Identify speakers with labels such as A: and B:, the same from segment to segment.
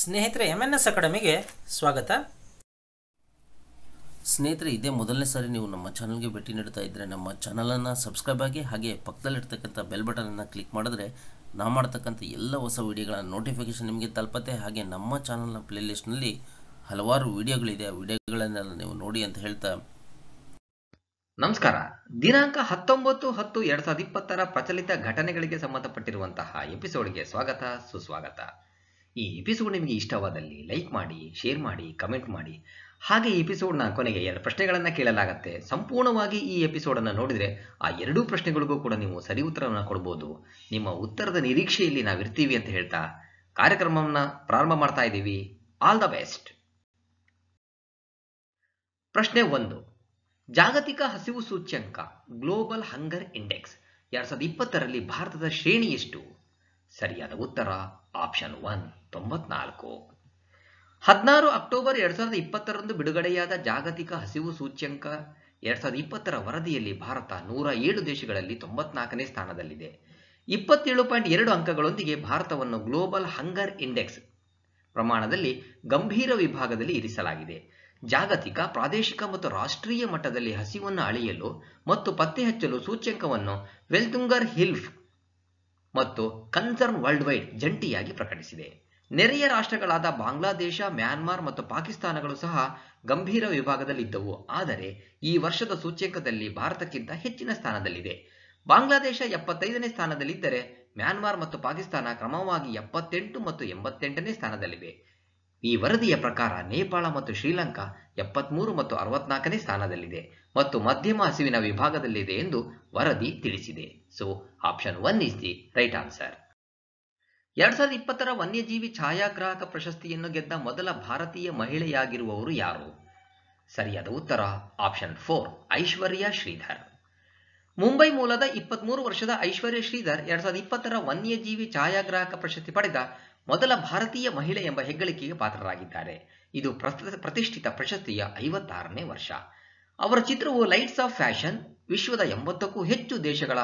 A: ಸ್ನೇಹಿತರೆ M N S ಅಕಾಡೆಮಿಗೆ ಸ್ವಾಗತ ಸ್ನೇಹಿತರೆ ಇದೇ ಮೊದಲನೇ ಸಾರಿ ನೀವು ನಮ್ಮ ಚಾನಲ್ಗೆ ಭೇಟಿ ನೀಡ್ತಾ ಇದ್ದರೆ ನಮ್ಮ ಚಾನಲನ್ನು ಸಬ್ಸ್ಕ್ರೈಬ್ ಆಗಿ ಹಾಗೆ ಪಕ್ಕದಲ್ಲಿರ್ತಕ್ಕಂಥ ಬೆಲ್ ಬಟನನ್ನು ಕ್ಲಿಕ್ ಮಾಡಿದ್ರೆ ನಾವು ಮಾಡ್ತಕ್ಕಂಥ ಎಲ್ಲ ಹೊಸ ವಿಡಿಯೋಗಳ ನೋಟಿಫಿಕೇಶನ್ ನಿಮಗೆ ತಲುಪತ್ತೆ ಹಾಗೆ ನಮ್ಮ ಚಾನಲ್ನ ಪ್ಲೇಲಿಸ್ಟ್ನಲ್ಲಿ ಹಲವಾರು ವಿಡಿಯೋಗಳಿದೆ ಆ ವಿಡಿಯೋಗಳನ್ನೆಲ್ಲ ನೀವು ನೋಡಿ ಅಂತ ಹೇಳ್ತಾ ನಮಸ್ಕಾರ ದಿನಾಂಕ ಹತ್ತೊಂಬತ್ತು ಹತ್ತು ಎರಡ್ ಸಾವಿರದ ಇಪ್ಪತ್ತರ ಪ್ರಚಲಿತ ಘಟನೆಗಳಿಗೆ ಸಂಬಂಧಪಟ್ಟಿರುವಂತಹ ಎಪಿಸೋಡ್ಗೆ ಸ್ವಾಗತ ಸುಸ್ವಾಗತ ಈ ಎಪಿಸೋಡ್ ನಿಮಗೆ ಇಷ್ಟವಾದಲ್ಲಿ ಲೈಕ್ ಮಾಡಿ ಶೇರ್ ಮಾಡಿ ಕಮೆಂಟ್ ಮಾಡಿ ಹಾಗೆ ಈ ಎಪಿಸೋಡ್ನ ಕೊನೆಗೆ ಎರಡು ಪ್ರಶ್ನೆಗಳನ್ನು ಕೇಳಲಾಗುತ್ತೆ ಸಂಪೂರ್ಣವಾಗಿ ಈ ಎಪಿಸೋಡನ್ನು ನೋಡಿದರೆ ಆ ಎರಡೂ ಪ್ರಶ್ನೆಗಳಿಗೂ ಕೂಡ ನೀವು ಸರಿ ಉತ್ತರವನ್ನು ಕೊಡ್ಬೋದು ನಿಮ್ಮ ಉತ್ತರದ ನಿರೀಕ್ಷೆಯಲ್ಲಿ ನಾವಿರ್ತೀವಿ ಅಂತ ಹೇಳ್ತಾ ಕಾರ್ಯಕ್ರಮವನ್ನು ಪ್ರಾರಂಭ ಮಾಡ್ತಾ ಇದ್ದೀವಿ ಆಲ್ ದ ಬೆಸ್ಟ್ ಪ್ರಶ್ನೆ ಒಂದು ಜಾಗತಿಕ ಹಸಿವು ಸೂಚ್ಯಂಕ ಗ್ಲೋಬಲ್ ಹಂಗರ್ ಇಂಡೆಕ್ಸ್ ಎರಡ್ ಸಾವಿರದ ಇಪ್ಪತ್ತರಲ್ಲಿ ಭಾರತದ ಶ್ರೇಣಿ ಎಷ್ಟು ಸರಿಯಾದ ಉತ್ತರ ಆಪ್ಷನ್ ಒನ್ ತೊಂಬತ್ನಾಲ್ಕು ಹದಿನಾರು ಅಕ್ಟೋಬರ್ ಎರಡ್ ಸಾವಿರದ ಇಪ್ಪತ್ತರಂದು ಬಿಡುಗಡೆಯಾದ ಜಾಗತಿಕ ಹಸಿವು ಸೂಚ್ಯಂಕ ಎರಡ್ ಸಾವಿರದ ಇಪ್ಪತ್ತರ ವರದಿಯಲ್ಲಿ ಭಾರತ ನೂರ ಏಳು ದೇಶಗಳಲ್ಲಿ ತೊಂಬತ್ನಾಲ್ಕನೇ ಸ್ಥಾನದಲ್ಲಿದೆ ಇಪ್ಪತ್ತೇಳು ಪಾಯಿಂಟ್ ಎರಡು ಅಂಕಗಳೊಂದಿಗೆ ಭಾರತವನ್ನು ಗ್ಲೋಬಲ್ ಹಂಗರ್ ಇಂಡೆಕ್ಸ್ ಪ್ರಮಾಣದಲ್ಲಿ ಗಂಭೀರ ವಿಭಾಗದಲ್ಲಿ ಇರಿಸಲಾಗಿದೆ ಜಾಗತಿಕ ಪ್ರಾದೇಶಿಕ ಮತ್ತು ರಾಷ್ಟ್ರೀಯ ಮಟ್ಟದಲ್ಲಿ ಹಸಿವನ್ನು ಅಳೆಯಲು ಮತ್ತು ಪತ್ತೆ ಹಚ್ಚಲು ಸೂಚ್ಯಂಕವನ್ನು ವೆಲ್ತುಂಗರ್ ಹಿಲ್ಫ್ ಮತ್ತು ಕನ್ಸರ್ನ್ ವರ್ಲ್ಡ್ ವೈಡ್ ಜಂಟಿಯಾಗಿ ಪ್ರಕಟಿಸಿದೆ ನೆರೆಯ ರಾಷ್ಟ್ರಗಳಾದ ಬಾಂಗ್ಲಾದೇಶ ಮ್ಯಾನ್ಮಾರ್ ಮತ್ತು ಪಾಕಿಸ್ತಾನಗಳು ಸಹ ಗಂಭೀರ ವಿಭಾಗದಲ್ಲಿದ್ದವು ಆದರೆ ಈ ವರ್ಷದ ಸೂಚ್ಯಂಕದಲ್ಲಿ ಭಾರತಕ್ಕಿಂತ ಹೆಚ್ಚಿನ ಸ್ಥಾನದಲ್ಲಿದೆ ಬಾಂಗ್ಲಾದೇಶ ಎಪ್ಪತ್ತೈದನೇ ಸ್ಥಾನದಲ್ಲಿದ್ದರೆ ಮ್ಯಾನ್ಮಾರ್ ಮತ್ತು ಪಾಕಿಸ್ತಾನ ಕ್ರಮವಾಗಿ ಎಪ್ಪತ್ತೆಂಟು ಮತ್ತು ಎಂಬತ್ತೆಂಟನೇ ಸ್ಥಾನದಲ್ಲಿವೆ ಈ ವರದಿಯ ಪ್ರಕಾರ ನೇಪಾಳ ಮತ್ತು ಶ್ರೀಲಂಕಾ ಎಪ್ಪತ್ಮೂರು ಮತ್ತು ಅರವತ್ನಾಲ್ಕನೇ ಸ್ಥಾನದಲ್ಲಿದೆ ಮತ್ತು ಮಧ್ಯಮ ಹಸಿವಿನ ವಿಭಾಗದಲ್ಲಿದೆ ಎಂದು ವರದಿ ತಿಳಿಸಿದೆ so option one is the right answer ಎರಡ್ ಸಾವಿರದ ಇಪ್ಪತ್ತರ ವನ್ಯಜೀವಿ ಛಾಯಾಗ್ರಾಹಕ ಪ್ರಶಸ್ತಿಯನ್ನು ಗೆದ್ದ ಮೊದಲ ಭಾರತೀಯ ಮಹಿಳೆಯಾಗಿರುವವರು ಯಾರು ಸರಿಯಾದ ಉತ್ತರ ಆಪ್ಷನ್ ಫೋರ್ ಐಶ್ವರ್ಯ ಶ್ರೀಧರ್ ಮುಂಬೈ ಮೂಲದ ಮೂರು ವರ್ಷದ ಐಶ್ವರ್ಯ ಶ್ರೀಧರ್ ಎರಡ್ ಸಾವಿರದ ಇಪ್ಪತ್ತರ ವನ್ಯಜೀವಿ ಛಾಯಾಗ್ರಾಹಕ ಪ್ರಶಸ್ತಿ ಪಡೆದ ಮೊದಲ ಭಾರತೀಯ ಮಹಿಳೆ ಎಂಬ ಹೆಗ್ಗಳಿಕೆಗೆ ಪಾತ್ರರಾಗಿದ್ದಾರೆ ಇದು ಪ್ರತಿಷ್ಠಿತ ಪ್ರಶಸ್ತಿಯ ಐವತ್ತಾರನೇ ವರ್ಷ ಅವರ ಚಿತ್ರವು ಲೈಟ್ಸ್ ಆಫ್ ಫ್ಯಾಷನ್ ವಿಶ್ವದ ಎಂಬತ್ತಕ್ಕೂ ಹೆಚ್ಚು ದೇಶಗಳ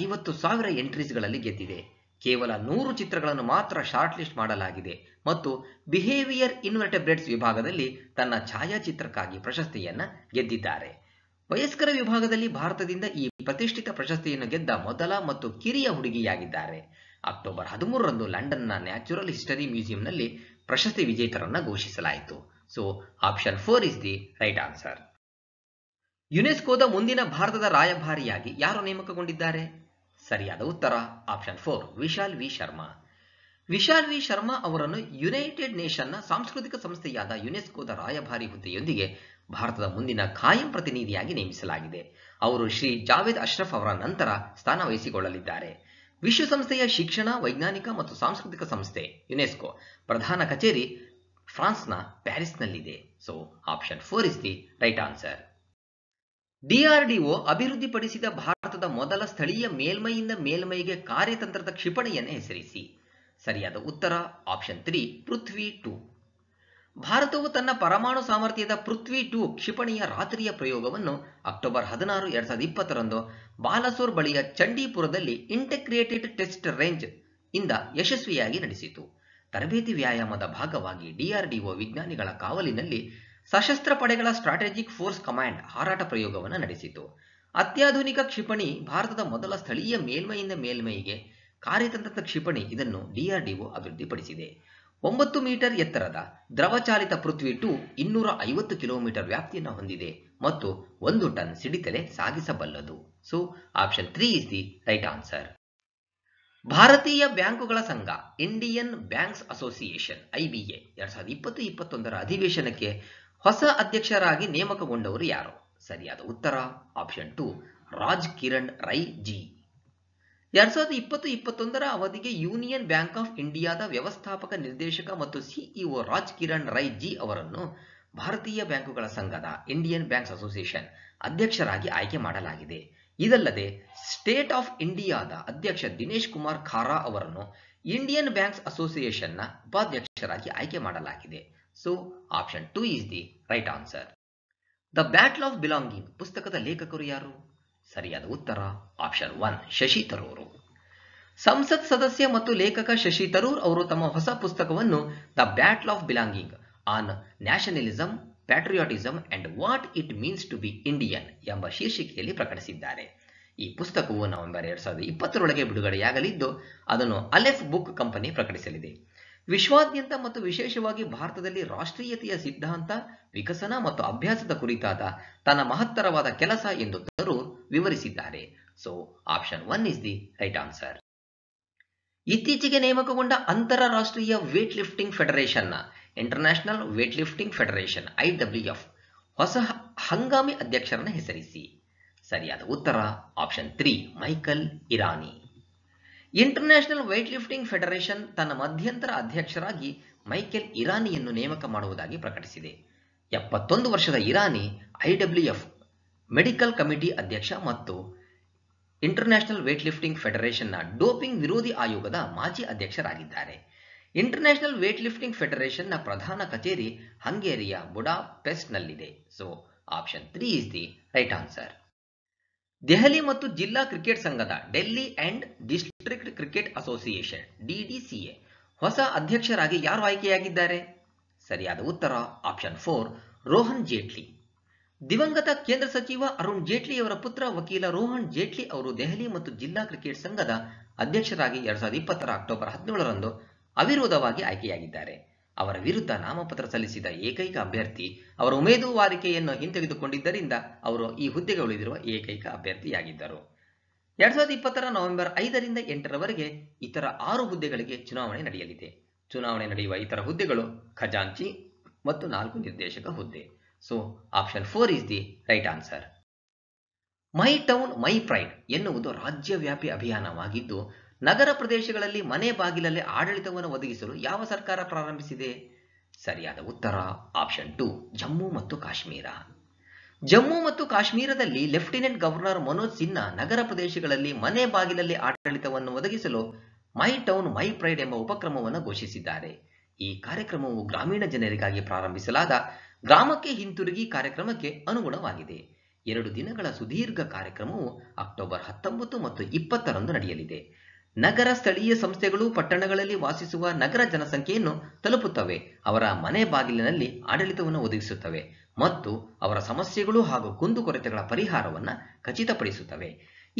A: ಐವತ್ತು ಸಾವಿರ ಎಂಟ್ರೀಸ್ಗಳಲ್ಲಿ ಗೆದ್ದಿದೆ ಕೇವಲ ನೂರು ಚಿತ್ರಗಳನ್ನು ಮಾತ್ರ ಶಾರ್ಟ್ ಲಿಸ್ಟ್ ಮಾಡಲಾಗಿದೆ ಮತ್ತು ಬಿಹೇವಿಯರ್ ಇನ್ವರ್ಟೆಬ್ರೇಟ್ಸ್ ವಿಭಾಗದಲ್ಲಿ ತನ್ನ ಛಾಯಾಚಿತ್ರಕ್ಕಾಗಿ ಪ್ರಶಸ್ತಿಯನ್ನು ಗೆದ್ದಿದ್ದಾರೆ ವಯಸ್ಕರ ವಿಭಾಗದಲ್ಲಿ ಭಾರತದಿಂದ ಈ ಪ್ರತಿಷ್ಠಿತ ಪ್ರಶಸ್ತಿಯನ್ನು ಗೆದ್ದ ಮೊದಲ ಮತ್ತು ಕಿರಿಯ ಹುಡುಗಿಯಾಗಿದ್ದಾರೆ ಅಕ್ಟೋಬರ್ ಹದಿಮೂರರಂದು ಲಂಡನ್ನ ನ್ಯಾಚುರಲ್ ಹಿಸ್ಟರಿ ಮ್ಯೂಸಿಯಂನಲ್ಲಿ ಪ್ರಶಸ್ತಿ ವಿಜೇತರನ್ನು ಘೋಷಿಸಲಾಯಿತು so option four is the right answer ಯುನೆಸ್ಕೋದ ಮುಂದಿನ ಭಾರತದ ರಾಯಭಾರಿಯಾಗಿ ಯಾರು ನೇಮಕಗೊಂಡಿದ್ದಾರೆ ಸರಿಯಾದ ಉತ್ತರ option four Vishal V Sharma Vishal V Sharma ಅವರನ್ನು ಯುನೈಟೆಡ್ ನೇಷನ್ನ ಸಾಂಸ್ಕೃತಿಕ ಸಂಸ್ಥೆಯಾದ ಯುನೆಸ್ಕೋದ ರಾಯಭಾರಿ ಹುದ್ದೆಯೊಂದಿಗೆ ಭಾರತದ ಮುಂದಿನ ಖಾಯಂ ಪ್ರತಿನಿಧಿಯಾಗಿ ನೇಮಿಸಲಾಗಿದೆ ಅವರು ಶ್ರೀ ಜಾವೇದ್ ಅಶ್ರಫ್ ಅವರ ನಂತರ ಸ್ಥಾನ ವಹಿಸಿಕೊಳ್ಳಲಿದ್ದಾರೆ ವಿಶ್ವಸಂಸ್ಥೆಯ ಶಿಕ್ಷಣ ವೈಜ್ಞಾನಿಕ ಮತ್ತು ಸಾಂಸ್ಕೃತಿಕ ಸಂಸ್ಥೆ ಯುನೆಸ್ಕೋ ಪ್ರಧಾನ ಕಚೇರಿ ಫ್ರಾನ್ಸ್ನ ಪ್ಯಾರಿಸ್ನಲ್ಲಿದೆ so option four is the right answer DRDO ಅಭಿವೃದ್ಧಿಪಡಿಸಿದ ಭಾರತದ ಮೊದಲ ಸ್ಥಳೀಯ ಮೇಲ್ಮೈಯಿಂದ ಮೇಲ್ಮೈಗೆ ಕಾರ್ಯತಂತ್ರದ ಕ್ಷಿಪಣಿಯನ್ನು ಹೆಸರಿಸಿ ಸರಿಯಾದ ಉತ್ತರ ಆಪ್ಷನ್ ತ್ರೀ ಪೃಥ್ವಿ ಟು ಭಾರತವು ತನ್ನ ಪರಮಾಣು ಸಾಮರ್ಥ್ಯದ ಪೃಥ್ವಿ ಟು ಕ್ಷಿಪಣಿಯ ರಾತ್ರಿಯ ಪ್ರಯೋಗವನ್ನು ಅಕ್ಟೋಬರ್ ಹದಿನಾರು ಎರಡ್ ಸಾವಿರದ ಇಪ್ಪತ್ತರಂದು ಬಾಲಸೋರ್ ಬಳಿಯ ಚಂಡೀಪುರದಲ್ಲಿ ಇಂಟಗ್ರೇಟೆಡ್ ಟೆಸ್ಟ್ ರೇಂಜ್ ಇಂದ ಯಶಸ್ವಿಯಾಗಿ ನಡೆಸಿತು ತರಬೇತಿ ವ್ಯಾಯಾಮದ ಭಾಗವಾಗಿ ಡಿಆರ್ಡಿಒ ವಿಜ್ಞಾನಿಗಳ ಕಾವಲಿನಲ್ಲಿ ಸಶಸ್ತ್ರ ಪಡೆಗಳ ಸ್ಟ್ರಾಟಜಿಕ್ ಫೋರ್ಸ್ ಕಮಾಂಡ್ ಹಾರಾಟ ಪ್ರಯೋಗವನ್ನು ನಡೆಸಿತು ಅತ್ಯಾಧುನಿಕ ಕ್ಷಿಪಣಿ ಭಾರತದ ಮೊದಲ ಸ್ಥಳೀಯ ಮೇಲ್ಮೈಯಿಂದ ಮೇಲ್ಮೈಗೆ ಕಾರ್ಯತಂತ್ರದ ಕ್ಷಿಪಣಿ ಇದನ್ನು ಡಿಆರ್ಡಿಒ ಅಭಿವೃದ್ಧಿಪಡಿಸಿದೆ ಒಂಬತ್ತು ಮೀಟರ್ ಎತ್ತರದ ದ್ರವಚಾಲಿತ ಪೃಥ್ವಿ ಟು ಇನ್ನೂರ ಐವತ್ತು ಕಿಲೋಮೀಟರ್ ವ್ಯಾಪ್ತಿಯನ್ನು ಹೊಂದಿದೆ ಮತ್ತು ಒಂದು ಟನ್ ಸಿಡಿತಲೆ ಸಾಗಿಸಬಲ್ಲದು so option three is the right answer ಭಾರತೀಯ ಬ್ಯಾಂಕುಗಳ ಸಂಘ ಇಂಡಿಯನ್ ಬ್ಯಾಂಕ್ಸ್ ಅಸೋಸಿಯೇಷನ್ ಐಬಿಎ ಎರಡ್ ಸಾವಿರದ ಇಪ್ಪತ್ತು ಇಪ್ಪತ್ತೊಂದರ ಅಧಿವೇಶನಕ್ಕೆ ಹೊಸ ಅಧ್ಯಕ್ಷರಾಗಿ ನೇಮಕಗೊಂಡವರು ಯಾರು ಸರಿಯಾದ ಉತ್ತರ ಆಪ್ಷನ್ ಟು ರಾಜ್ ಕಿರಣ್ ರೈ ಜಿ ಎರಡ್ ಸಾವಿರದ ಇಪ್ಪತ್ತು ಇಪ್ಪತ್ತೊಂದರ ಅವಧಿಗೆ ಯೂನಿಯನ್ ಬ್ಯಾಂಕ್ ಆಫ್ ಇಂಡಿಯಾದ ವ್ಯವಸ್ಥಾಪಕ ನಿರ್ದೇಶಕ ಮತ್ತು ಸಿಇಒ ರಾಜ್ ಕಿರಣ್ ರೈ ಜಿ ಅವರನ್ನು ಭಾರತೀಯ ಬ್ಯಾಂಕುಗಳ ಸಂಘದ ಇಂಡಿಯನ್ ಬ್ಯಾಂಕ್ಸ್ ಅಸೋಸಿಯೇಷನ್ ಅಧ್ಯಕ್ಷರಾಗಿ ಆಯ್ಕೆ ಮಾಡಲಾಗಿದೆ ಇದಲ್ಲದೆ ಸ್ಟೇಟ್ ಆಫ್ ಇಂಡಿಯಾದ ಅಧ್ಯಕ್ಷ ದಿನೇಶ್ ಕುಮಾರ್ ಖಾರಾ ಅವರನ್ನು ಇಂಡಿಯನ್ ಬ್ಯಾಂಕ್ಸ್ ಅಸೋಸಿಯೇಷನ್ನ ಉಪಾಧ್ಯಕ್ಷರಾಗಿ ಆಯ್ಕೆ ಮಾಡಲಾಗಿದೆ so option two is the right answer the battle of belonging ಪುಸ್ತಕದ ಲೇಖಕರು ಯಾರು ಸರಿಯಾದ ಉತ್ತರ ಆಪ್ಷನ್ ಒನ್ ಶಶಿ ತರೂರು ಸಂಸತ್ ಸದಸ್ಯ ಮತ್ತು ಲೇಖಕ ಶಶಿ ತರೂರ್ ಅವರು ತಮ್ಮ ಹೊಸ ಪುಸ್ತಕವನ್ನು the battle of belonging on nationalism patriotism and what it means to be Indian ಎಂಬ ಶೀರ್ಷಿಕೆಯಲ್ಲಿ ಪ್ರಕಟಿಸಿದ್ದಾರೆ ಈ ಪುಸ್ತಕವು ನವೆಂಬರ್ ಎರಡ್ ಸಾವಿರದ ಇಪ್ಪತ್ತರೊಳಗೆ ಬಿಡುಗಡೆಯಾಗಲಿದ್ದು ಅದನ್ನು ಅಲೆಫ್ ಬುಕ್ ಕಂಪನಿ ಪ್ರಕಟಿಸಲಿದೆ ವಿಶ್ವಾದ್ಯಂತ ಮತ್ತು ವಿಶೇಷವಾಗಿ ಭಾರತದಲ್ಲಿ ರಾಷ್ಟ್ರೀಯತೆಯ ಸಿದ್ಧಾಂತ ವಿಕಸನ ಮತ್ತು ಅಭ್ಯಾಸದ ಕುರಿತಾದ ತನ್ನ ಮಹತ್ತರವಾದ ಕೆಲಸ ಎಂದು ತರೂರ್ ವಿವರಿಸಿದ್ದಾರೆ so option one is the right answer ಇತ್ತೀಚೆಗೆ ನೇಮಕಗೊಂಡ ಅಂತಾರಾಷ್ಟ್ರೀಯ ವೇಟ್ ಲಿಫ್ಟಿಂಗ್ ಫೆಡರೇಷನ್ನ international weight lifting federation I W F ಹೊಸ ಹಂಗಾಮಿ ಅಧ್ಯಕ್ಷರನ್ನು ಹೆಸರಿಸಿ ಸರಿಯಾದ ಉತ್ತರ option three Michael Irani international weight lifting federation ತನ್ನ ಮಧ್ಯಂತರ ಅಧ್ಯಕ್ಷರಾಗಿ ಮೈಕೆಲ್ ಇರಾನಿಯನ್ನು ನೇಮಕ ಮಾಡುವುದಾಗಿ ಪ್ರಕಟಿಸಿದೆ ಎಪ್ಪತ್ತೊಂದು ವರ್ಷದ ಇರಾನಿ ಐಡಬ್ಲ್ಯೂಎಫ್ ಮೆಡಿಕಲ್ ಕಮಿಟಿ ಅಧ್ಯಕ್ಷ ಮತ್ತು ಇಂಟರ್ನ್ಯಾಷನಲ್ ವೇಟ್ ಲಿಫ್ಟಿಂಗ್ ಫೆಡರೇಷನ್ನ ಡೋಪಿಂಗ್ ವಿರೋಧಿ ಆಯೋಗದ ಮಾಜಿ ಅಧ್ಯಕ್ಷರಾಗಿದ್ದಾರೆ ಇಂಟರ್ನ್ಯಾಷನಲ್ ವೇಟ್ ಲಿಫ್ಟಿಂಗ್ ಫೆಡರೇಷನ್ನ ಪ್ರಧಾನ ಕಚೇರಿ ಹಂಗೇರಿಯ ಪೆಸ್ಟ್ನಲ್ಲಿದೆ so option three is the right answer Delhi ಮತ್ತು ಜಿಲ್ಲಾ ಕ್ರಿಕೆಟ್ ಸಂಘದ Delhi and district cricket association DDCA ಹೊಸ ಅಧ್ಯಕ್ಷರಾಗಿ ಯಾರು ಆಯ್ಕೆಯಾಗಿದ್ದಾರೆ ಸರಿಯಾದ ಉತ್ತರ ಆಪ್ಷನ್ ಫೋರ್ ರೋಹನ್ ಜೇಟ್ಲಿ ದಿವಂಗತ ಕೇಂದ್ರ ಸಚಿವ ಅರುಣ್ ಅವರ ಪುತ್ರ ವಕೀಲ ರೋಹನ್ ಜೇಟ್ಲಿ ಅವರು ದೆಹಲಿ ಮತ್ತು ಜಿಲ್ಲಾ ಕ್ರಿಕೆಟ್ ಸಂಘದ ಅಧ್ಯಕ್ಷರಾಗಿ ಎರಡ್ ಸಾವಿರದ ಇಪ್ಪತ್ತರ ಅಕ್ಟೋಬರ್ ಹದಿನೇಳರಂದು ಅವಿರೋಧವಾಗಿ ಆಯ್ಕೆಯಾಗಿದ್ದಾರೆ ಅವರ ವಿರುದ್ಧ ನಾಮಪತ್ರ ಸಲ್ಲಿಸಿದ ಏಕೈಕ ಅಭ್ಯರ್ಥಿ ಅವರ ಉಮೇದುವಾರಿಕೆಯನ್ನು ಹಿಂತೆಗೆದುಕೊಂಡಿದ್ದರಿಂದ ಅವರು ಈ ಹುದ್ದೆಗೆ ಉಳಿದಿರುವ ಏಕೈಕ ಅಭ್ಯರ್ಥಿಯಾಗಿದ್ದರು ಎರಡ್ ಸಾವಿರದ ಇಪ್ಪತ್ತರ ನವೆಂಬರ್ ಐದರಿಂದ ಎಂಟರವರೆಗೆ ಇತರ ಆರು ಹುದ್ದೆಗಳಿಗೆ ಚುನಾವಣೆ ನಡೆಯಲಿದೆ ಚುನಾವಣೆ ನಡೆಯುವ ಇತರ ಹುದ್ದೆಗಳು ಖಜಾಂಚಿ ಮತ್ತು ನಾಲ್ಕು ನಿರ್ದೇಶಕ ಹುದ್ದೆ so option four is the right answer my town my pride ಎನ್ನುವುದು ರಾಜ್ಯವ್ಯಾಪಿ ಅಭಿಯಾನವಾಗಿದ್ದು ನಗರ ಪ್ರದೇಶಗಳಲ್ಲಿ ಮನೆ ಬಾಗಿಲಲ್ಲಿ ಆಡಳಿತವನ್ನು ಒದಗಿಸಲು ಯಾವ ಸರ್ಕಾರ ಪ್ರಾರಂಭಿಸಿದೆ ಸರಿಯಾದ ಉತ್ತರ ಆಪ್ಷನ್ ಟು ಜಮ್ಮು ಮತ್ತು ಕಾಶ್ಮೀರ ಜಮ್ಮು ಮತ್ತು ಕಾಶ್ಮೀರದಲ್ಲಿ ಲೆಫ್ಟಿನೆಂಟ್ ಗವರ್ನರ್ ಮನೋಜ್ ಸಿನ್ಹಾ ನಗರ ಪ್ರದೇಶಗಳಲ್ಲಿ ಮನೆ ಬಾಗಿಲಲ್ಲಿ ಆಡಳಿತವನ್ನು ಒದಗಿಸಲು ಮೈ ಟೌನ್ ಮೈ ಪ್ರೈಡ್ ಎಂಬ ಉಪಕ್ರಮವನ್ನು ಘೋಷಿಸಿದ್ದಾರೆ ಈ ಕಾರ್ಯಕ್ರಮವು ಗ್ರಾಮೀಣ ಜನರಿಗಾಗಿ ಪ್ರಾರಂಭಿಸಲಾದ ಗ್ರಾಮಕ್ಕೆ ಹಿಂತಿರುಗಿ ಕಾರ್ಯಕ್ರಮಕ್ಕೆ ಅನುಗುಣವಾಗಿದೆ ಎರಡು ದಿನಗಳ ಸುದೀರ್ಘ ಕಾರ್ಯಕ್ರಮವು ಅಕ್ಟೋಬರ್ ಹತ್ತೊಂಬತ್ತು ಮತ್ತು ಇಪ್ಪತ್ತರಂದು ನಡೆಯಲಿದೆ ನಗರ ಸ್ಥಳೀಯ ಸಂಸ್ಥೆಗಳು ಪಟ್ಟಣಗಳಲ್ಲಿ ವಾಸಿಸುವ ನಗರ ಜನಸಂಖ್ಯೆಯನ್ನು ತಲುಪುತ್ತವೆ ಅವರ ಮನೆ ಬಾಗಿಲಿನಲ್ಲಿ ಆಡಳಿತವನ್ನು ಒದಗಿಸುತ್ತವೆ ಮತ್ತು ಅವರ ಸಮಸ್ಯೆಗಳು ಹಾಗೂ ಕುಂದುಕೊರತೆಗಳ ಪರಿಹಾರವನ್ನು ಖಚಿತಪಡಿಸುತ್ತವೆ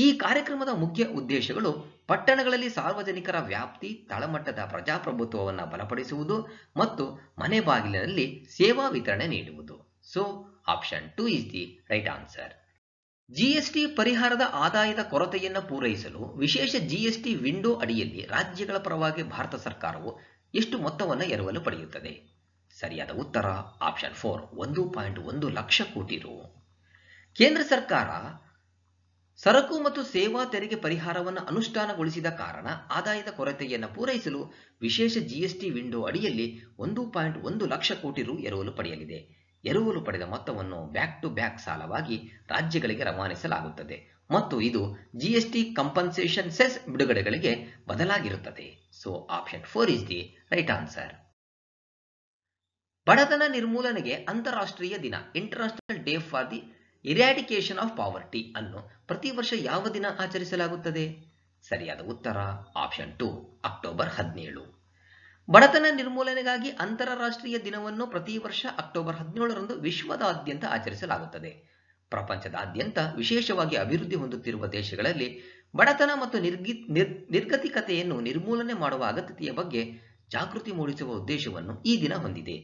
A: ಈ ಕಾರ್ಯಕ್ರಮದ ಮುಖ್ಯ ಉದ್ದೇಶಗಳು ಪಟ್ಟಣಗಳಲ್ಲಿ ಸಾರ್ವಜನಿಕರ ವ್ಯಾಪ್ತಿ ತಳಮಟ್ಟದ ಪ್ರಜಾಪ್ರಭುತ್ವವನ್ನು ಬಲಪಡಿಸುವುದು ಮತ್ತು ಮನೆ ಬಾಗಿಲಿನಲ್ಲಿ ಸೇವಾ ವಿತರಣೆ ನೀಡುವುದು so option two is the right answer GST ಪರಿಹಾರದ ಆದಾಯದ ಕೊರತೆಯನ್ನು ಪೂರೈಸಲು ವಿಶೇಷ ಜಿಎಸ್ಟಿ ವಿಂಡೋ ಅಡಿಯಲ್ಲಿ ರಾಜ್ಯಗಳ ಪರವಾಗಿ ಭಾರತ ಸರ್ಕಾರವು ಎಷ್ಟು ಮೊತ್ತವನ್ನು ಎರವಲು ಪಡೆಯುತ್ತದೆ ಸರಿಯಾದ ಉತ್ತರ ಆಪ್ಷನ್ ಫೋರ್ ಒಂದು ಪಾಯಿಂಟ್ ಒಂದು ಲಕ್ಷ ಕೋಟಿ ರು ಕೇಂದ್ರ ಸರ್ಕಾರ ಸರಕು ಮತ್ತು ಸೇವಾ ತೆರಿಗೆ ಪರಿಹಾರವನ್ನು ಅನುಷ್ಠಾನಗೊಳಿಸಿದ ಕಾರಣ ಆದಾಯದ ಕೊರತೆಯನ್ನು ಪೂರೈಸಲು ವಿಶೇಷ ಜಿಎಸ್ಟಿ ವಿಂಡೋ ಅಡಿಯಲ್ಲಿ ಒಂದು ಪಾಯಿಂಟ್ ಒಂದು ಲಕ್ಷ ಕೋಟಿ ರು ಎರವಲು ಪಡೆಯಲಿದೆ ಎರವಲು ಪಡೆದ ಮೊತ್ತವನ್ನು ಬ್ಯಾಕ್ ಟು ಬ್ಯಾಕ್ ಸಾಲವಾಗಿ ರಾಜ್ಯಗಳಿಗೆ ರವಾನಿಸಲಾಗುತ್ತದೆ ಮತ್ತು ಇದು ಜಿಎಸ್ಟಿ ಕಂಪನ್ಸೇಷನ್ ಸೆಸ್ ಬಿಡುಗಡೆಗಳಿಗೆ ಬದಲಾಗಿರುತ್ತದೆ so option four is the right answer ಬಡತನ ನಿರ್ಮೂಲನೆಗೆ ಅಂತಾರಾಷ್ಟ್ರೀಯ ದಿನ international day for the eradication of poverty ಅನ್ನು ಪ್ರತಿ ವರ್ಷ ಯಾವ ದಿನ ಆಚರಿಸಲಾಗುತ್ತದೆ ಸರಿಯಾದ ಉತ್ತರ ಆಪ್ಷನ್ ಟು ಅಕ್ಟೋಬರ್ ಹದಿನೇಳು ಬಡತನ ನಿರ್ಮೂಲನೆಗಾಗಿ ಅಂತಾರಾಷ್ಟ್ರೀಯ ದಿನವನ್ನು ಪ್ರತಿ ವರ್ಷ ಅಕ್ಟೋಬರ್ ಹದಿನೇಳರಂದು ವಿಶ್ವದಾದ್ಯಂತ ಆಚರಿಸಲಾಗುತ್ತದೆ ಪ್ರಪಂಚದಾದ್ಯಂತ ವಿಶೇಷವಾಗಿ ಅಭಿವೃದ್ಧಿ ಹೊಂದುತ್ತಿರುವ ದೇಶಗಳಲ್ಲಿ ಬಡತನ ಮತ್ತು ನಿರ್ಗಿ ನಿರ್ಗತಿಕತೆಯನ್ನು ನಿರ್ಮೂಲನೆ ಮಾಡುವ ಅಗತ್ಯತೆಯ ಬಗ್ಗೆ ಜಾಗೃತಿ ಮೂಡಿಸುವ ಉದ್ದೇಶವನ್ನು ಈ ದಿನ ಹೊಂದಿದೆ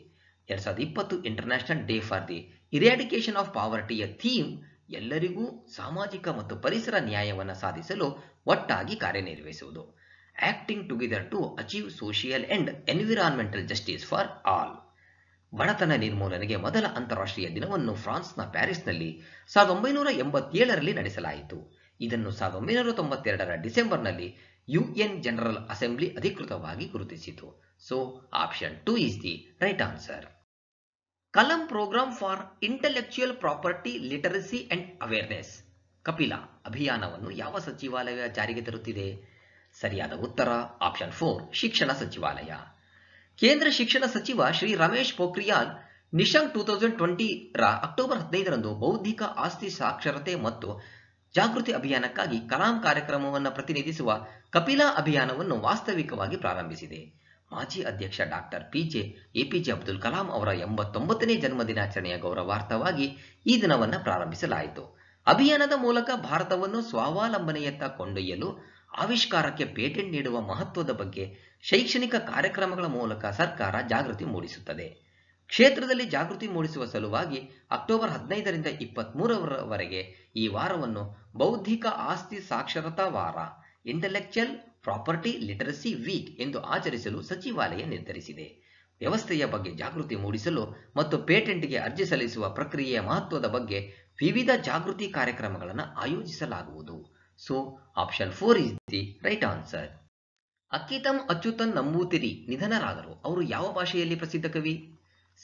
A: ಎರಡು ಸಾವಿರದ ಇಪ್ಪತ್ತು international day for the eradication of ಪಾವರ್ಟಿಯ ಥೀಮ್ ಎಲ್ಲರಿಗೂ ಸಾಮಾಜಿಕ ಮತ್ತು ಪರಿಸರ ನ್ಯಾಯವನ್ನು ಸಾಧಿಸಲು ಒಟ್ಟಾಗಿ ಕಾರ್ಯನಿರ್ವಹಿಸುವುದು acting together to achieve social and environmental justice for all ಬಡತನ ನಿರ್ಮೂಲನೆಗೆ ಮೊದಲ ಅಂತಾರಾಷ್ಟ್ರೀಯ ದಿನವನ್ನು ಫ್ರಾನ್ಸ್ನ ಪ್ಯಾರಿಸ್ನಲ್ಲಿ ಸಾವಿರದ ಒಂಬೈನೂರ ಎಂಬತ್ತೇಳರಲ್ಲಿ ನಡೆಸಲಾಯಿತು ಇದನ್ನು ಸಾವಿರದ ಒಂಬೈನೂರ ತೊಂಬತ್ತೆರಡರ ಡಿಸೆಂಬರ್ನಲ್ಲಿ ಯುಎನ್ ಜನರಲ್ ಅಸೆಂಬ್ಲಿ ಅಧಿಕೃತವಾಗಿ ಗುರುತಿಸಿತು so option two is the right answer Kalam program for intellectual property literacy and awareness Kapila ಅಭಿಯಾನವನ್ನು ಯಾವ ಸಚಿವಾಲಯ ಜಾರಿಗೆ ತರುತ್ತಿದೆ ಸರಿಯಾದ ಉತ್ತರ ಆಪ್ಷನ್ ಫೋರ್ ಶಿಕ್ಷಣ ಸಚಿವಾಲಯ ಕೇಂದ್ರ ಶಿಕ್ಷಣ ಸಚಿವ Shri Ramesh Pokhriyal Nishank two thousand twenty ರ ಅಕ್ಟೋಬರ್ ಹದಿನೈದರಂದು ಬೌದ್ಧಿಕ ಆಸ್ತಿ ಸಾಕ್ಷರತೆ ಮತ್ತು ಜಾಗೃತಿ ಅಭಿಯಾನಕ್ಕಾಗಿ ಕಲಾಂ ಕಾರ್ಯಕ್ರಮವನ್ನು ಪ್ರತಿನಿಧಿಸುವ ಕಪಿಲಾ ಅಭಿಯಾನವನ್ನು ವಾಸ್ತವಿಕವಾಗಿ ಪ್ರಾರಂಭಿಸಿದೆ ಮಾಜಿ ಅಧ್ಯಕ್ಷ doctor PJ APJ Abdul Kalam ಅವರ ಎಂಬತ್ತೊಂಬತ್ತನೇ ಜನ್ಮ ದಿನಾಚರಣೆಯ ಗೌರವಾರ್ಥವಾಗಿ ಈ ದಿನವನ್ನು ಪ್ರಾರಂಭಿಸಲಾಯಿತು ಅಭಿಯಾನದ ಮೂಲಕ ಭಾರತವನ್ನು ಸ್ವಾವಲಂಬನೆಯತ್ತ ಕೊಂಡೊಯ್ಯಲು ಆವಿಷ್ಕಾರಕ್ಕೆ ಪೇಟೆಂಟ್ ನೀಡುವ ಮಹತ್ವದ ಬಗ್ಗೆ ಶೈಕ್ಷಣಿಕ ಕಾರ್ಯಕ್ರಮಗಳ ಮೂಲಕ ಸರ್ಕಾರ ಜಾಗೃತಿ ಮೂಡಿಸುತ್ತದೆ ಕ್ಷೇತ್ರದಲ್ಲಿ ಜಾಗೃತಿ ಮೂಡಿಸುವ ಸಲುವಾಗಿ ಅಕ್ಟೋಬರ್ ಹದಿನೈದರಿಂದ ಇಪ್ಪತ್ತ್ಮೂರವರೆಗೆ ಈ ವಾರವನ್ನು ಬೌದ್ಧಿಕ ಆಸ್ತಿ ಸಾಕ್ಷರತಾ ವಾರ ಇಂಟೆಲೆಕ್ಚುಯಲ್ ಪ್ರಾಪರ್ಟಿ ಲಿಟರಸಿ ವೀಕ್ ಎಂದು ಆಚರಿಸಲು ಸಚಿವಾಲಯ ನಿರ್ಧರಿಸಿದೆ ವ್ಯವಸ್ಥೆಯ ಬಗ್ಗೆ ಜಾಗೃತಿ ಮೂಡಿಸಲು ಮತ್ತು ಪೇಟೆಂಟ್ಗೆ ಅರ್ಜಿ ಸಲ್ಲಿಸುವ ಪ್ರಕ್ರಿಯೆಯ ಮಹತ್ವದ ಬಗ್ಗೆ ವಿವಿಧ ಜಾಗೃತಿ ಕಾರ್ಯಕ್ರಮಗಳನ್ನು ಆಯೋಜಿಸಲಾಗುವುದು so option four is the right answer Akkitham Achuthan Namboothiri ನಿಧನರಾದರು ಅವರು ಯಾವ ಭಾಷೆಯಲ್ಲಿ ಪ್ರಸಿದ್ಧ ಕವಿ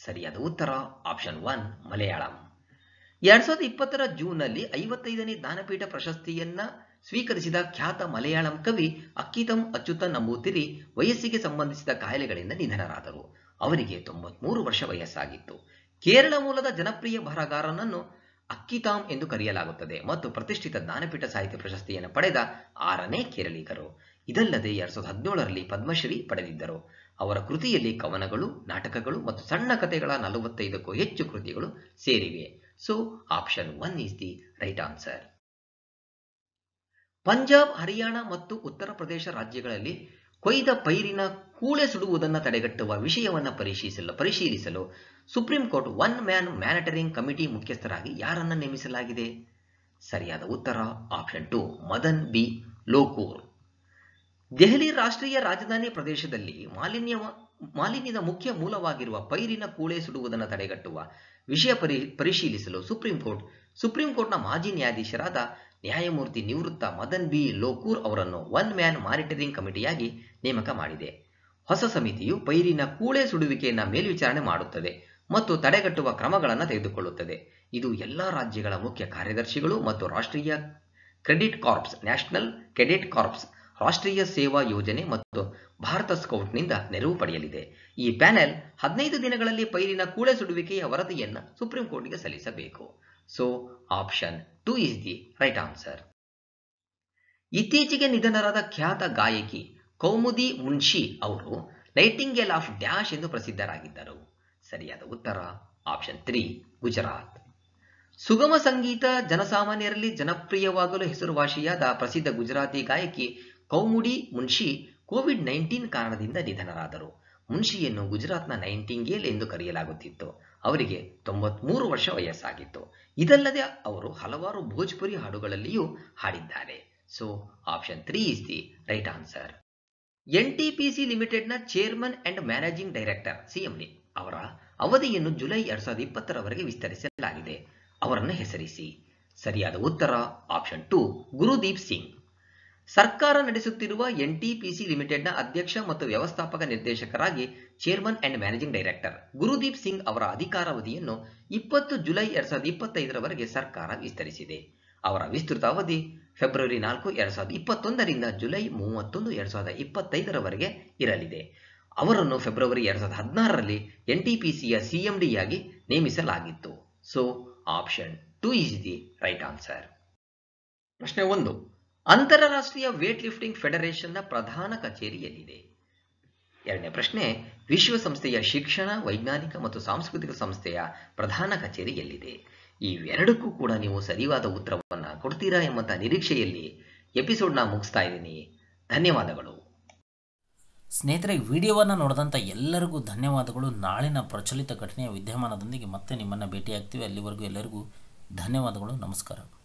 A: ಸರಿಯಾದ ಉತ್ತರ ಆಪ್ಷನ್ ಒನ್ ಮಲಯಾಳಂ ಎರಡ್ ಸಾವಿರದ ಇಪ್ಪತ್ತರ ಜೂನ್ನಲ್ಲಿ ಐವತ್ತೈದನೇ ಜ್ಞಾನಪೀಠ ಪ್ರಶಸ್ತಿಯನ್ನ ಸ್ವೀಕರಿಸಿದ ಖ್ಯಾತ ಮಲಯಾಳಂ ಕವಿ ಅಕ್ಕಿತಂ ಅಚ್ಯುತ ನಂಬೂತಿರಿ ವಯಸ್ಸಿಗೆ ಸಂಬಂಧಿಸಿದ ಕಾಯಿಲೆಗಳಿಂದ ನಿಧನರಾದರು ಅವರಿಗೆ ತೊಂಬತ್ಮೂರು ವರ್ಷ ವಯಸ್ಸಾಗಿತ್ತು ಕೇರಳ ಮೂಲದ ಜನಪ್ರಿಯ ಬರಹಗಾರನನ್ನು ಅಕ್ಕಿತಾಂ ಎಂದು ಕರೆಯಲಾಗುತ್ತದೆ ಮತ್ತು ಪ್ರತಿಷ್ಠಿತ ಜ್ಞಾನಪೀಠ ಸಾಹಿತ್ಯ ಪ್ರಶಸ್ತಿಯನ್ನು ಪಡೆದ ಆರನೇ ಕೇರಳಿಗರು ಇದಲ್ಲದೆ ಎರಡ್ ಸಾವಿರದ ಹದಿನೇಳರಲ್ಲಿ ಪದ್ಮಶ್ರೀ ಪಡೆದಿದ್ದರು ಅವರ ಕೃತಿಯಲ್ಲಿ ಕವನಗಳು ನಾಟಕಗಳು ಮತ್ತು ಸಣ್ಣ ಕಥೆಗಳ ನಲವತ್ತೈದಕ್ಕೂ ಹೆಚ್ಚು ಕೃತಿಗಳು ಸೇರಿವೆ so option one is the right answer Punjab Haryana ಮತ್ತು ಉತ್ತರ ಪ್ರದೇಶ ರಾಜ್ಯಗಳಲ್ಲಿ ಕೊಯ್ದ ಪೈರಿನ ಕೂಳೆ ಸುಡುವುದನ್ನು ತಡೆಗಟ್ಟುವ ವಿಷಯವನ್ನು ಪರಿಶೀಲಿಸಲು ಪರಿಶೀಲಿಸಲು supreme court one man monitoring committee ಮುಖ್ಯಸ್ಥರಾಗಿ ಯಾರನ್ನು ನೇಮಿಸಲಾಗಿದೆ ಸರಿಯಾದ ಉತ್ತರ option two Madan B Lokur Delhi ರಾಷ್ಟ್ರೀಯ ರಾಜಧಾನಿ ಪ್ರದೇಶದಲ್ಲಿ ಮಾಲಿನ್ಯ ಮಾಲಿನ್ಯದ ಮುಖ್ಯ ಮೂಲವಾಗಿರುವ ಪೈರಿನ ಕೂಳೆ ಸುಡುವುದನ್ನು ತಡೆಗಟ್ಟುವ ವಿಷಯ ಪರಿ ಪರಿಶೀಲಿಸಲು ಸುಪ್ರೀಂ ಕೋರ್ಟ್ ಸುಪ್ರೀಂ ಕೋರ್ಟ್ನ ಮಾಜಿ ನ್ಯಾಯಾಧೀಶರಾದ ನ್ಯಾಯಮೂರ್ತಿ ನಿವೃತ್ತ ಮದನ್ ಬಿ ಲೋಕೂರ್ ಅವರನ್ನು ಒನ್ ಮ್ಯಾನ್ ಮಾನಿಟರಿಂಗ್ ಕಮಿಟಿಯಾಗಿ ನೇಮಕ ಮಾಡಿದೆ ಹೊಸ ಸಮಿತಿಯು ಪೈರಿನ ಕೂಳೆ ಸುಡುವಿಕೆಯನ್ನು ಮೇಲ್ವಿಚಾರಣೆ ಮಾಡುತ್ತದೆ ಮತ್ತು ತಡೆಗಟ್ಟುವ ಕ್ರಮಗಳನ್ನು ತೆಗೆದುಕೊಳ್ಳುತ್ತದೆ ಇದು ಎಲ್ಲಾ ರಾಜ್ಯಗಳ ಮುಖ್ಯ ಕಾರ್ಯದರ್ಶಿಗಳು ಮತ್ತು ರಾಷ್ಟ್ರೀಯ credit corps national credit corps ರಾಷ್ಟ್ರೀಯ ಸೇವಾ ಯೋಜನೆ ಮತ್ತು ಭಾರತ ಸ್ಕೌಟ್ನಿಂದ ನೆರವು ಪಡೆಯಲಿದೆ ಈ ಪ್ಯಾನೆಲ್ ಹದಿನೈದು ದಿನಗಳಲ್ಲಿ ಪೈರಿನ ಕೂಳೆ ಸುಡುವಿಕೆಯ ವರದಿಯನ್ನು ಸುಪ್ರೀಂ ಕೋರ್ಟ್ಗೆ ಸಲ್ಲಿಸಬೇಕು so option two is the right answer ಇತ್ತೀಚೆಗೆ ನಿಧನರಾದ ಖ್ಯಾತ ಗಾಯಕಿ ಕೌಮುದಿ ಉನ್ಶಿ ಅವರು ನೈಟಿಂಗೇಲ್ ಆಫ್ ಡ್ಯಾಶ್ ಎಂದು ಪ್ರಸಿದ್ಧರಾಗಿದ್ದರು ಸರಿಯಾದ ಉತ್ತರ ಆಪ್ಷನ್ ತ್ರೀ ಗುಜರಾತ್ ಸುಗಮ ಸಂಗೀತ ಜನಸಾಮಾನ್ಯರಲ್ಲಿ ಜನಪ್ರಿಯವಾಗಲು ಹೆಸರುವಾಸಿಯಾದ ಪ್ರಸಿದ್ಧ ಗುಜರಾತಿ ಗಾಯಕಿ ಕೌಮುಡಿ ಮುನ್ಶಿ ಕೋವಿಡ್ ನೈನ್ಟೀನ್ ಕಾರಣದಿಂದ ನಿಧನರಾದರು ಮುನ್ಶಿಯನ್ನು ಗುಜರಾತ್ನ ನೈನ್ಟಿಂಗೇಲ್ ಎಂದು ಕರೆಯಲಾಗುತ್ತಿತ್ತು ಅವರಿಗೆ ತೊಂಬತ್ಮೂರು ವರ್ಷ ವಯಸ್ಸಾಗಿತ್ತು ಇದಲ್ಲದೆ ಅವರು ಹಲವಾರು ಭೋಜ್ಪುರಿ ಹಾಡುಗಳಲ್ಲಿಯೂ ಹಾಡಿದ್ದಾರೆ so option three is the right answer N T P C ಲಿಮಿಟೆಡ್ನ chairman and managing director CMD ಅವರ ಅವಧಿಯನ್ನು ಜುಲೈ ಎರಡ್ ಸಾವಿರದ ಇಪ್ಪತ್ತರವರೆಗೆ ವಿಸ್ತರಿಸಲಾಗಿದೆ ಅವರನ್ನು ಹೆಸರಿಸಿ ಸರಿಯಾದ ಉತ್ತರ ಆಪ್ಷನ್ ಟು ಗುರುದೀಪ್ ಸಿಂಗ್ ಸರ್ಕಾರ ನಡೆಸುತ್ತಿರುವ ಎನ್ಟಿಪಿಸಿ ಲಿಮಿಟೆಡ್ನ ಅಧ್ಯಕ್ಷ ಮತ್ತು ವ್ಯವಸ್ಥಾಪಕ ನಿರ್ದೇಶಕರಾಗಿ chairman and managing director Gurdeep Singh ಅವರ ಅಧಿಕಾರಾವಧಿಯನ್ನು ಇಪ್ಪತ್ತು ಜುಲೈ ಎರಡ್ ಸಾವಿರದ ಇಪ್ಪತ್ತೈದರವರೆಗೆ ಸರ್ಕಾರ ವಿಸ್ತರಿಸಿದೆ ಅವರ ವಿಸ್ತೃತ ಅವಧಿ ಫೆಬ್ರವರಿ ನಾಲ್ಕು ಎರಡ್ ಸಾವಿರದ ಇಪ್ಪತ್ತೊಂದರಿಂದ ಜುಲೈ ಮೂವತ್ತೊಂದು ಎರಡ್ ಸಾವಿರದ ಇಪ್ಪತ್ತೈದರವರೆಗೆ ಇರಲಿದೆ ಅವರನ್ನು ಫೆಬ್ರವರಿ ಎರಡ್ ಸಾವಿರದ ಹದಿನಾರರಲ್ಲಿ ಎನ್ಟಿಪಿಸಿಯ ಸಿಎಂಡಿಯಾಗಿ ನೇಮಿಸಲಾಗಿತ್ತು so option two is the right answer ಪ್ರಶ್ನೆ ಒಂದು ಅಂತಾರಾಷ್ಟ್ರೀಯ ವೇಟ್ ಲಿಫ್ಟಿಂಗ್ ಫೆಡರೇಷನ್ನ ಪ್ರಧಾನ ಕಚೇರಿಯಲ್ಲಿದೆ ಎರಡನೇ ಪ್ರಶ್ನೆ ವಿಶ್ವಸಂಸ್ಥೆಯ ಶಿಕ್ಷಣ ವೈಜ್ಞಾನಿಕ ಮತ್ತು ಸಾಂಸ್ಕೃತಿಕ ಸಂಸ್ಥೆಯ ಪ್ರಧಾನ ಕಚೇರಿ ಎಲ್ಲಿದೆ ಇವೆರಡಕ್ಕೂ ಕೂಡ ನೀವು ಸರಿಯಾದ ಉತ್ತರವನ್ನು ಕೊಡ್ತೀರಾ ಎಂಬಂತಹ ನಿರೀಕ್ಷೆಯಲ್ಲಿ ಎಪಿಸೋಡ್ನ ಮುಗಿಸ್ತಾ ಇದ್ದೀನಿ ಧನ್ಯವಾದಗಳು ಸ್ನೇಹಿತರೆ ವಿಡಿಯೋವನ್ನು ನೋಡಿದಂಥ ಎಲ್ಲರಿಗೂ ಧನ್ಯವಾದಗಳು ನಾಳಿನ ಪ್ರಚಲಿತ ಘಟನೆಯ ವಿದ್ಯಮಾನದೊಂದಿಗೆ ಮತ್ತೆ ನಿಮ್ಮನ್ನು ಭೇಟಿಯಾಗ್ತೀವಿ ಅಲ್ಲಿವರೆಗೂ ಎಲ್ಲರಿಗೂ ಧನ್ಯವಾದಗಳು ನಮಸ್ಕಾರಗಳು